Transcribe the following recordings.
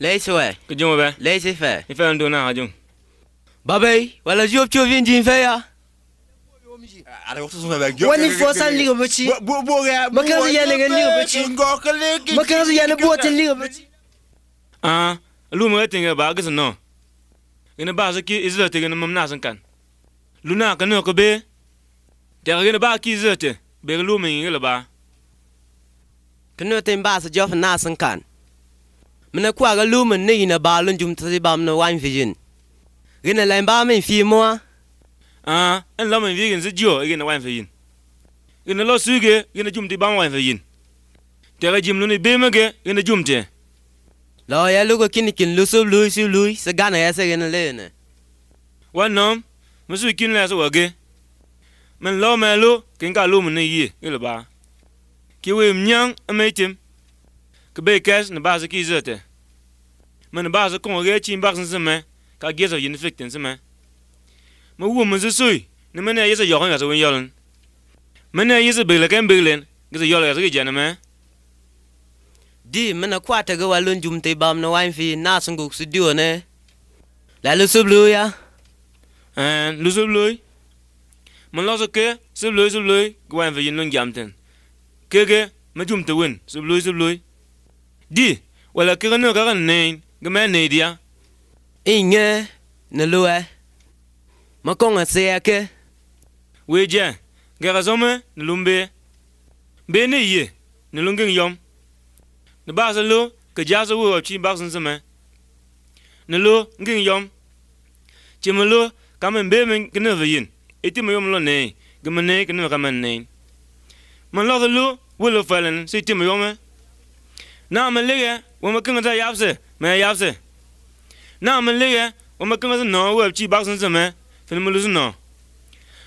Leiswe. Kujum be. Leise fe. Ife ndo na hajum. Babe, wala jio pcho vinji fe ya. wani fosan liga bachi makazu ya liga liga bachi makazu ya nabuwatin liga bachi ah lu mu yatin ga ba ga no ina ba su ki izla te ga mam na san kan luna ka no ko be te ga ba ki izla te be lu mu ngi ba kano te ba su jof na san kan mình Mina kwa ga lu min ni na ba lun jum tsi ba mina wan cái này lai ba mình min fi mo. Ah, en la min vision se jo gina wan vision. Gina lo này ge gina jum ti ba wan vision. Te ga jim lu ni be me ge gina jum te. Lo ya lu ko kin kin lu su lu su lu se ga na ya se gina le này, quan nom, mình su kinh la so wa ge. mình lo me lu kin ka lu min ni cái là ba. Ki nhang em me tim ke be kes ne baze ki zete me ne baze kon re chi mbak sin me ka gezo yin fikten sin me me wo me ze sui ne me ne yesa yoren ga so wen yolen me ne yesa be le ken be len gezo yolen ga so ki jana me di me na kwata ga walon jum te bam na wan fi na sun guk studio ne la lu sub lu ya eh lu sub lu me lo so ke sub lu sub lu gwan ve yin lon jamten kege me jum te wen sub lu sub lu di wala kege nu kege nain geme ne dia inge ne loe ma konga seake weje gege zome ne lumbe be ne ye ne lungeng yom ne ba se lo ke ja se wo chi ba ngeng yom chi lo ka be men kene ve yin eti yom lo ne geme ne kene me man lo lo wo lo falen se ti me yom e. 那么那个我们跟个在鸭子，没鸭子。那么那个我们跟个是农，我去把生什么，反正么都是农。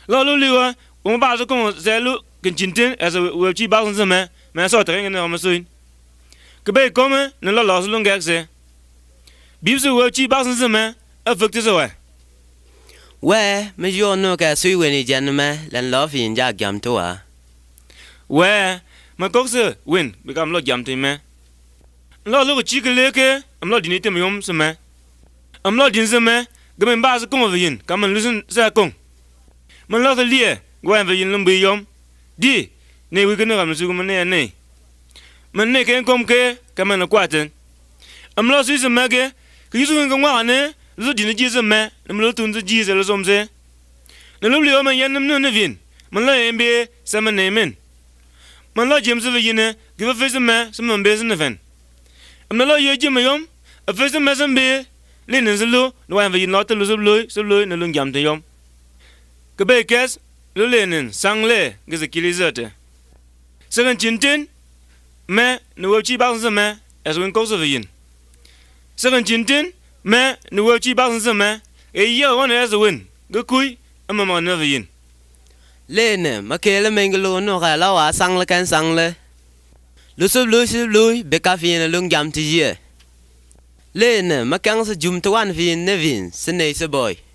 老路里个我们把这工在路跟今天还是我去把生什么，没少得跟我们说。个被哥们，那老老师弄干些，比如说我去把生什么，二福就是喂。喂，没有那个水问你讲的吗？人老人家讲多啊。喂，没公司问，没干么老讲的吗？lo lo ko chi ke le ke am lo din item yom se me am lo din se me ge men ba se kong ve yin ka men lusen se kong men lo se lie go en ve yin lum bi yom di ne wi ke ne am su ko men ne ne men ne ke kom ke ka men kwa ten am lo su se me ke ke yu su ke ngwa ne lo din ji se me ne lo tun se ji se lo som se ne lo li o men yen ne ne vin men lo en bi se men ne men men lo jem se ve yin ne ge ve se me se men be se ne ven mà lo yêu chứ mày không ở phía sau mấy sân bia lên nền sân lu nó hoàn phải nói tới lúc sân lưới sân lưới nên luôn giảm thấy không cái bê kết lu lên nền sang lê cái gì kia lý giật sau khi chiến trên mẹ nó vợ chi bao sân mẹ ở sau gần câu sơ về yên sau gần chiến trên mẹ nó yêu chi bao sân mẹ ấy giờ con này là win cái cuối mà mà nó với yên lên nè mà kia là mình cái lu nó cái là sang lê cái sang lê lu sub lu sub lu be ka fi ne lung jam ti ye len mà kang sa jum to wan fi vin se ne se boy